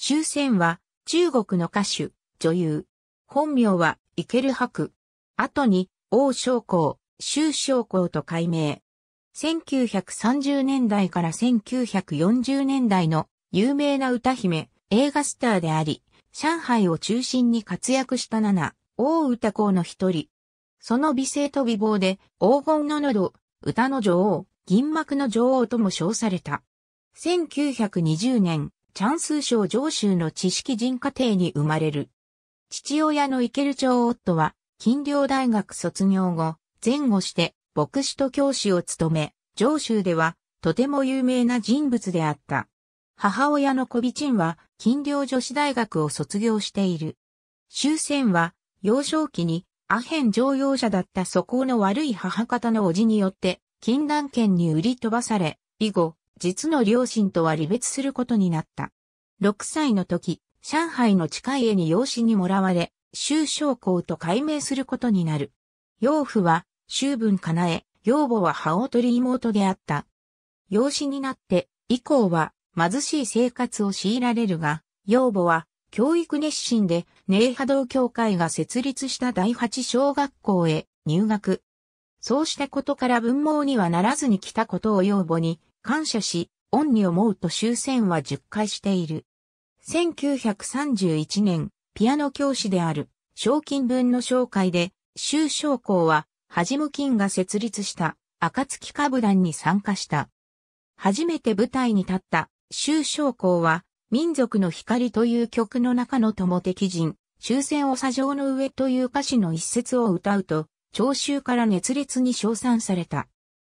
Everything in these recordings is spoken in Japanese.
周仙は中国の歌手、女優。本名はイケルハク。後に王将校、周将校と改名。1930年代から1940年代の有名な歌姫、映画スターであり、上海を中心に活躍した七、王歌校の一人。その美声と美貌で黄金の喉、歌の女王、銀幕の女王とも称された。1920年、チャンス省上州の知識人家庭に生まれる。父親のイケル長夫は、近陵大学卒業後、前後して牧師と教師を務め、上州ではとても有名な人物であった。母親のコビチンは近陵女子大学を卒業している。終戦は幼少期にアヘン乗用車だった素行の悪い母方の叔父によって禁断権に売り飛ばされ、以後、実の両親とは離別することになった。6歳の時、上海の近い家に養子にもらわれ、周将校と改名することになる。養父は、周文かなえ、養母は母を取り妹であった。養子になって、以降は貧しい生活を強いられるが、養母は教育熱心で、寧波道協会が設立した第八小学校へ入学。そうしたことから文盲にはならずに来たことを養母に感謝し、恩に思うと終戦は10回している。1931年、ピアノ教師である、賞金分の紹介で、州将校は、はじむ金が設立した、暁歌舞団に参加した。初めて舞台に立った、州将校は、民族の光という曲の中の友的人、終戦を砂上の上という歌詞の一節を歌うと、聴衆から熱烈に称賛された。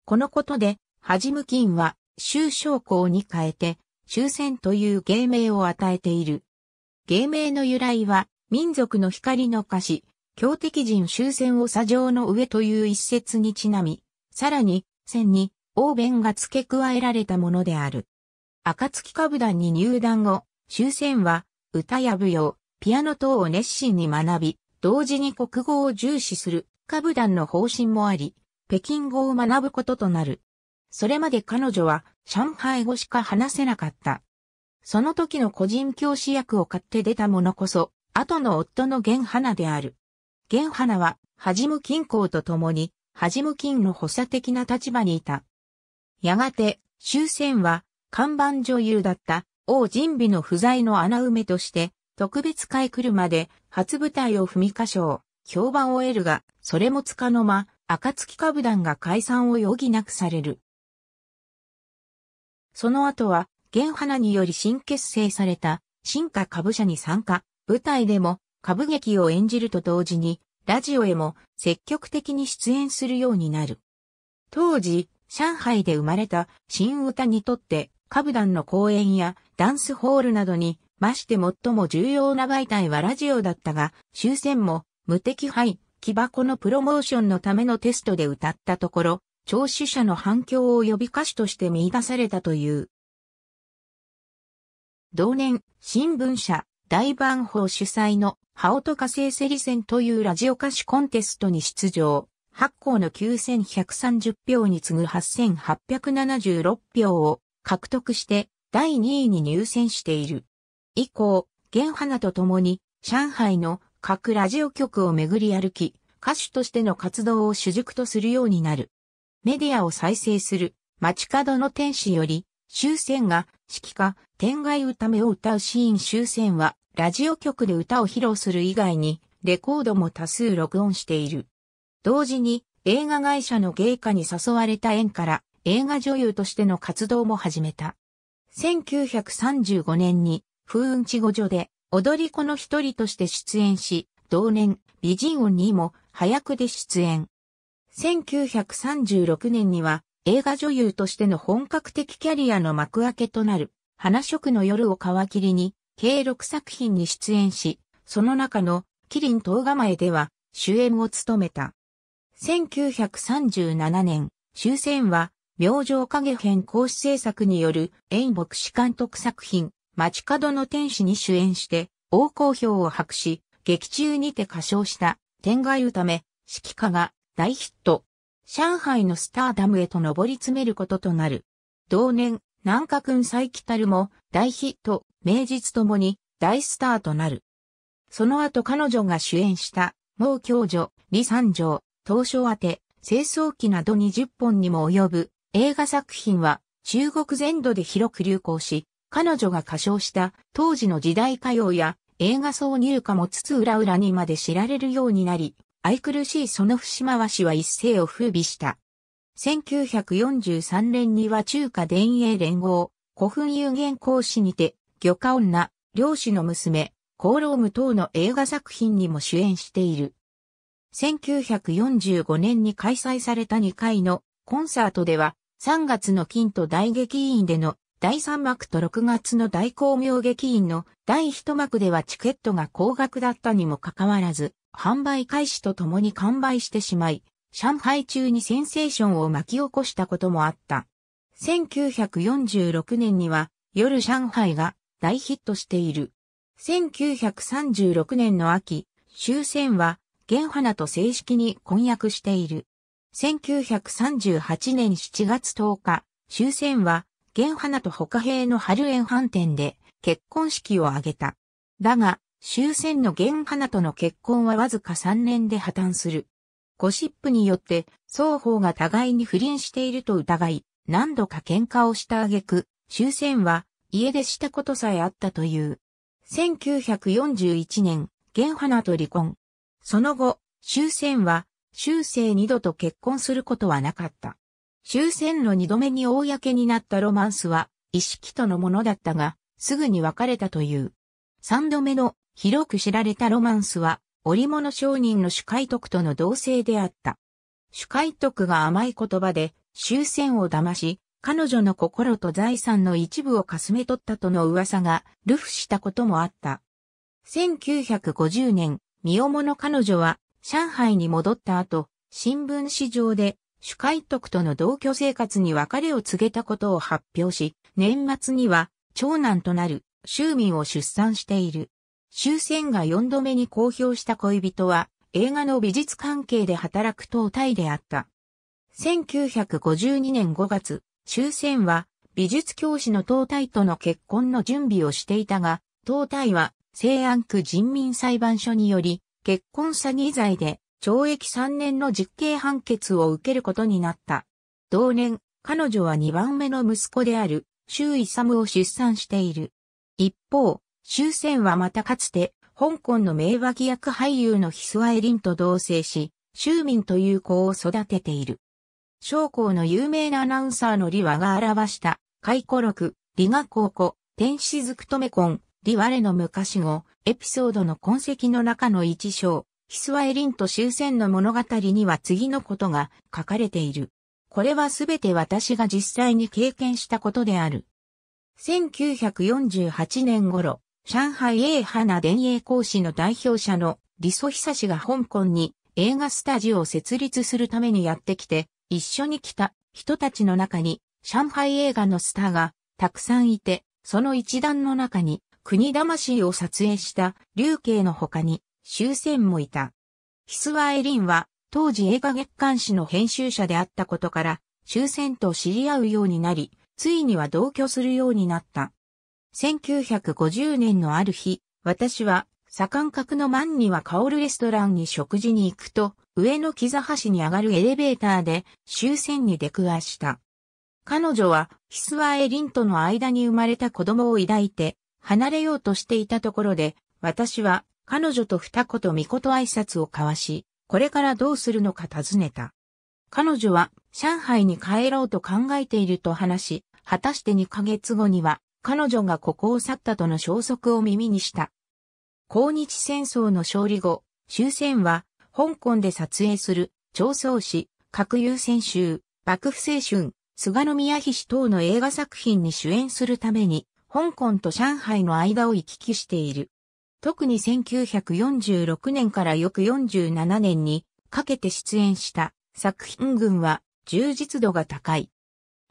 このことで、はじむ金は、州将校に変えて、終戦という芸名を与えている。芸名の由来は、民族の光の歌詞、強敵人終戦を砂上の上という一節にちなみ、さらに、戦に、応弁が付け加えられたものである。暁歌舞団に入団後、終戦は、歌や舞踊、ピアノ等を熱心に学び、同時に国語を重視する歌舞団の方針もあり、北京語を学ぶこととなる。それまで彼女は上海語しか話せなかった。その時の個人教師役を買って出た者こそ、後の夫の玄花である。玄花は、はじむ金公と共に、はじむ金の補佐的な立場にいた。やがて、終戦は、看板女優だった王人美の不在の穴埋めとして、特別会来るまで初舞台を踏み歌唱、評判を得るが、それもつかの間、暁株団が解散を余儀なくされる。その後は、現花により新結成された、新化株社に参加、舞台でも株劇を演じると同時に、ラジオへも積極的に出演するようになる。当時、上海で生まれた新歌にとって、株団の公演やダンスホールなどに、まして最も重要な媒体はラジオだったが、終戦も無敵敗、木箱のプロモーションのためのテストで歌ったところ、聴取者の反響を呼び歌手として見出されたという。同年、新聞社、大番法主催の、ハオトカセイセリンというラジオ歌手コンテストに出場。発行の9130票に次ぐ8876票を獲得して第2位に入選している。以降、ハ花と共に上海の各ラジオ局を巡り歩き、歌手としての活動を主軸とするようになる。メディアを再生する、街角の天使より、終戦が、指揮家、天外歌目を歌うシーン終戦は、ラジオ局で歌を披露する以外に、レコードも多数録音している。同時に、映画会社の芸家に誘われた縁から、映画女優としての活動も始めた。1935年に、風雲地語女で、踊り子の一人として出演し、同年、美人音にも、早くで出演。1936年には映画女優としての本格的キャリアの幕開けとなる、花食の夜を皮切りに、計6作品に出演し、その中の、キリン東構えでは、主演を務めた。1937年、終戦は、明星影編講師制作による演牧師監督作品、街角の天使に主演して、大好評を博し、劇中にて歌唱した、天外歌目、指揮家が大ヒット。上海のスターダムへと上り詰めることとなる。同年、南下君再来たるも大ヒット、名実ともに大スターとなる。その後彼女が主演した、毛教女、李三条、東初宛て、清掃機など20本にも及ぶ映画作品は中国全土で広く流行し、彼女が歌唱した当時の時代歌謡や映画挿入歌もつつ裏裏にまで知られるようになり、愛くるしいその節回しは一世を風靡した。1943年には中華伝営連合、古墳有限講師にて、漁家女、漁師の娘、コーローム等の映画作品にも主演している。1945年に開催された2回のコンサートでは、3月の金と大劇院での第3幕と6月の大光明劇院の第1幕ではチケットが高額だったにもかかわらず、販売開始とともに完売してしまい、上海中にセンセーションを巻き起こしたこともあった。1946年には夜上海が大ヒットしている。1936年の秋、終戦は原花と正式に婚約している。1938年7月10日、終戦は原花と他兵の春園飯店で結婚式を挙げた。だが、終戦の玄花との結婚はわずか3年で破綻する。ゴシップによって双方が互いに不倫していると疑い、何度か喧嘩をした挙句、終戦は家出したことさえあったという。1941年、玄花と離婚。その後、終戦は終生二度と結婚することはなかった。終戦の二度目に公になったロマンスは、意識とのものだったが、すぐに別れたという。三度目の広く知られたロマンスは、織物商人の主海徳との同性であった。主海徳が甘い言葉で、終戦を騙し、彼女の心と財産の一部をかすめ取ったとの噂が、流布したこともあった。1950年、身重の彼女は、上海に戻った後、新聞市場で、主海徳との同居生活に別れを告げたことを発表し、年末には、長男となる、州民を出産している。終戦が4度目に公表した恋人は、映画の美術関係で働く党体であった。1952年5月、終戦は美術教師の党体との結婚の準備をしていたが、党体は西安区人民裁判所により、結婚詐欺罪で懲役3年の実刑判決を受けることになった。同年、彼女は2番目の息子である、周囲サを出産している。一方、終戦はまたかつて、香港の名脇役俳優のヒスワエリンと同棲し、周民という子を育てている。将校の有名なアナウンサーのリワが表した、回顧録、リガ高校、天使ずくとめ婚、ワレの昔語、エピソードの痕跡の中の一章、ヒスワエリンと終戦の物語には次のことが書かれている。これはすべて私が実際に経験したことである。1948年頃、上海映花電影講師の代表者の李祖久氏が香港に映画スタジオを設立するためにやってきて、一緒に来た人たちの中に上海映画のスターがたくさんいて、その一団の中に国魂を撮影した流慶の他に終戦もいた。ヒスワエリンは当時映画月刊誌の編集者であったことから終戦と知り合うようになり、ついには同居するようになった。1950年のある日、私は、左官角のマンには香るレストランに食事に行くと、上の木座橋に上がるエレベーターで終戦に出くわした。彼女は、ヒスワエリンとの間に生まれた子供を抱いて、離れようとしていたところで、私は、彼女と二言三言挨拶を交わし、これからどうするのか尋ねた。彼女は、上海に帰ろうと考えていると話し、果たして2ヶ月後には、彼女がここを去ったとの消息を耳にした。抗日戦争の勝利後、終戦は、香港で撮影する、長宗氏、核優先集、幕府青春、菅宮妃氏等の映画作品に主演するために、香港と上海の間を行き来している。特に1946年から翌47年にかけて出演した作品群は充実度が高い。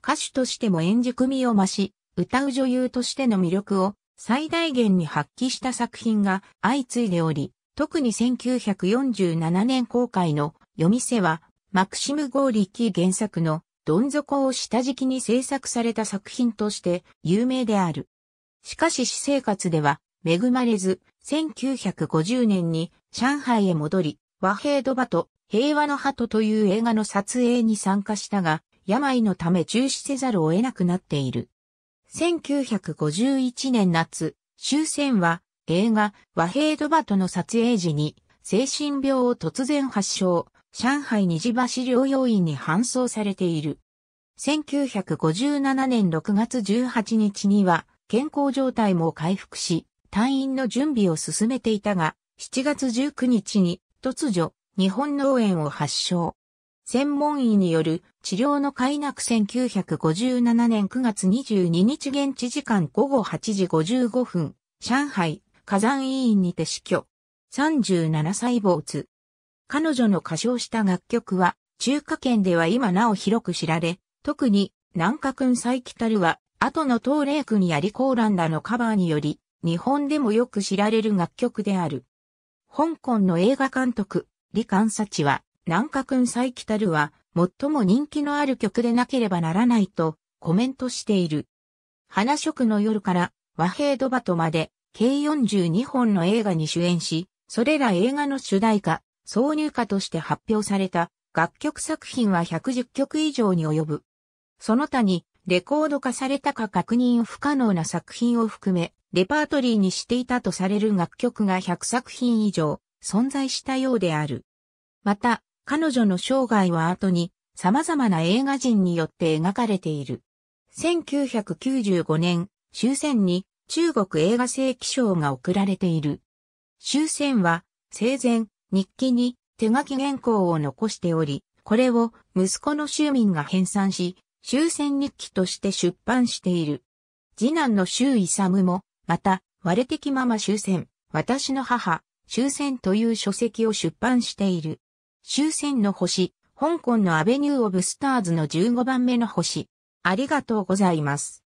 歌手としても演じ組みを増し、歌う女優としての魅力を最大限に発揮した作品が相次いでおり、特に1947年公開の夜店は、マクシム・ゴーリッキー原作のどん底を下敷きに制作された作品として有名である。しかし私生活では恵まれず、1950年に上海へ戻り、和平ドバと平和の鳩という映画の撮影に参加したが、病のため中止せざるを得なくなっている。1951年夏、終戦は映画和平ドバトの撮影時に精神病を突然発症、上海虹橋療養院に搬送されている。1957年6月18日には健康状態も回復し、退院の準備を進めていたが、7月19日に突如、日本脳炎を発症。専門医による治療の開諾1957年9月22日現地時間午後8時55分、上海火山医院にて死去。37歳没。彼女の歌唱した楽曲は、中華圏では今なお広く知られ、特に、南下君最北るは、後の東霊君やリコーランらのカバーにより、日本でもよく知られる楽曲である。香港の映画監督、李観察は、南下君最北るは、最も人気のある曲でなければならないと、コメントしている。花食の夜から和平ドバトまで、計42本の映画に主演し、それら映画の主題歌、挿入歌として発表された楽曲作品は110曲以上に及ぶ。その他に、レコード化されたか確認不可能な作品を含め、レパートリーにしていたとされる楽曲が100作品以上存在したようである。また、彼女の生涯は後に様々な映画人によって描かれている。1995年、終戦に中国映画正規賞が贈られている。終戦は生前日記に手書き原稿を残しており、これを息子の周民が編纂し、終戦日記として出版している。次男の周勇も、また、割て的まま終戦、私の母、終戦という書籍を出版している。終戦の星、香港のアベニュー・オブ・スターズの15番目の星。ありがとうございます。